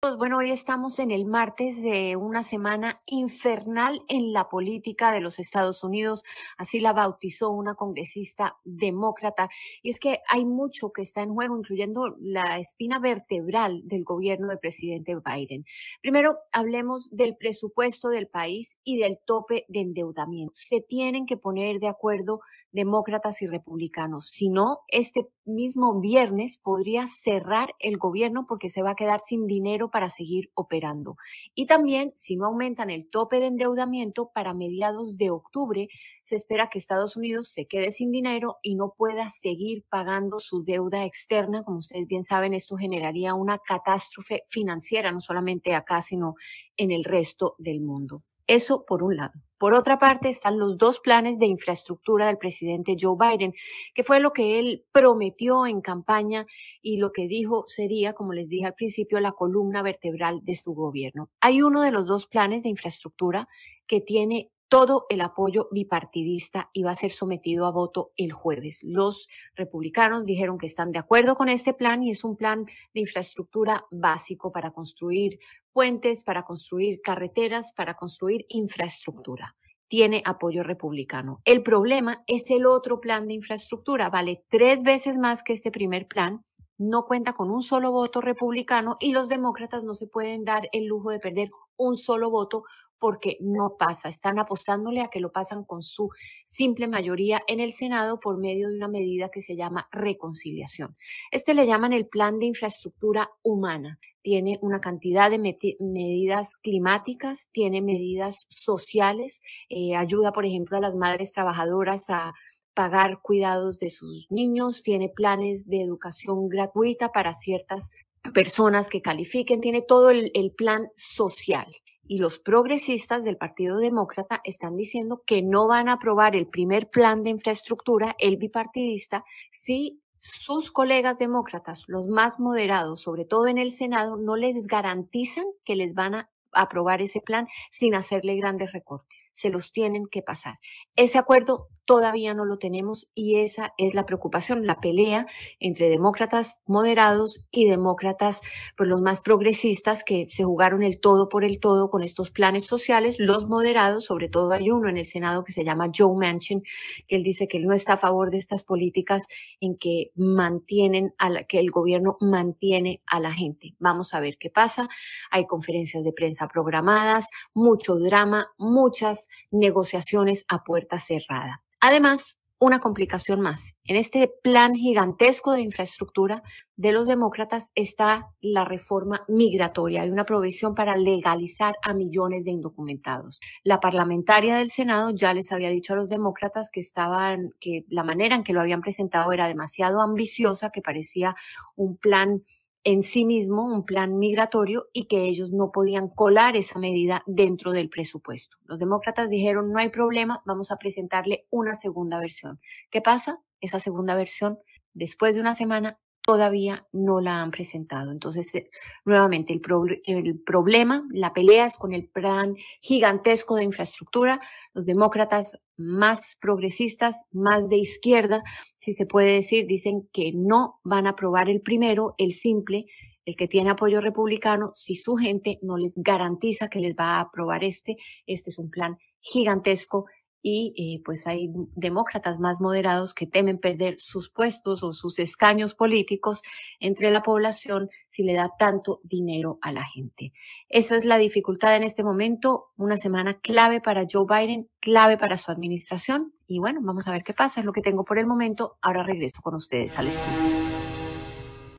Pues bueno, hoy estamos en el martes de una semana infernal en la política de los Estados Unidos, así la bautizó una congresista demócrata. Y es que hay mucho que está en juego, incluyendo la espina vertebral del gobierno del presidente Biden. Primero, hablemos del presupuesto del país y del tope de endeudamiento. Se tienen que poner de acuerdo demócratas y republicanos. Si no, este mismo viernes podría cerrar el gobierno porque se va a quedar sin dinero para seguir operando. Y también, si no aumentan el tope de endeudamiento para mediados de octubre, se espera que Estados Unidos se quede sin dinero y no pueda seguir pagando su deuda externa. Como ustedes bien saben, esto generaría una catástrofe financiera, no solamente acá, sino en el resto del mundo. Eso por un lado. Por otra parte están los dos planes de infraestructura del presidente Joe Biden, que fue lo que él prometió en campaña y lo que dijo sería, como les dije al principio, la columna vertebral de su gobierno. Hay uno de los dos planes de infraestructura que tiene todo el apoyo bipartidista iba a ser sometido a voto el jueves. Los republicanos dijeron que están de acuerdo con este plan y es un plan de infraestructura básico para construir puentes, para construir carreteras, para construir infraestructura. Tiene apoyo republicano. El problema es el otro plan de infraestructura. Vale tres veces más que este primer plan no cuenta con un solo voto republicano y los demócratas no se pueden dar el lujo de perder un solo voto porque no pasa. Están apostándole a que lo pasan con su simple mayoría en el Senado por medio de una medida que se llama reconciliación. Este le llaman el Plan de Infraestructura Humana. Tiene una cantidad de medidas climáticas, tiene medidas sociales, eh, ayuda, por ejemplo, a las madres trabajadoras a pagar cuidados de sus niños, tiene planes de educación gratuita para ciertas personas que califiquen, tiene todo el plan social y los progresistas del Partido Demócrata están diciendo que no van a aprobar el primer plan de infraestructura, el bipartidista, si sus colegas demócratas, los más moderados, sobre todo en el Senado, no les garantizan que les van a aprobar ese plan sin hacerle grandes recortes se los tienen que pasar. Ese acuerdo todavía no lo tenemos y esa es la preocupación, la pelea entre demócratas moderados y demócratas, pues los más progresistas que se jugaron el todo por el todo con estos planes sociales, los moderados, sobre todo hay uno en el Senado que se llama Joe Manchin, que él dice que él no está a favor de estas políticas en que mantienen a la, que el gobierno mantiene a la gente. Vamos a ver qué pasa. Hay conferencias de prensa programadas, mucho drama, muchas negociaciones a puerta cerrada. Además, una complicación más. En este plan gigantesco de infraestructura de los demócratas está la reforma migratoria. y una provisión para legalizar a millones de indocumentados. La parlamentaria del Senado ya les había dicho a los demócratas que estaban, que la manera en que lo habían presentado era demasiado ambiciosa, que parecía un plan en sí mismo un plan migratorio y que ellos no podían colar esa medida dentro del presupuesto. Los demócratas dijeron, no hay problema, vamos a presentarle una segunda versión. ¿Qué pasa? Esa segunda versión, después de una semana, todavía no la han presentado. Entonces, eh, nuevamente, el, el, problema, la pelea es con el plan gigantesco de infraestructura. Los demócratas más progresistas, más de izquierda, si se puede decir, dicen que no van a aprobar el primero, el simple, el que tiene apoyo republicano, si su gente no les garantiza que les va a aprobar este. Este es un plan gigantesco y eh, pues hay demócratas más moderados que temen perder sus puestos o sus escaños políticos entre la población si le da tanto dinero a la gente. Esa es la dificultad en este momento, una semana clave para Joe Biden, clave para su administración y bueno, vamos a ver qué pasa, es lo que tengo por el momento. Ahora regreso con ustedes al estudio.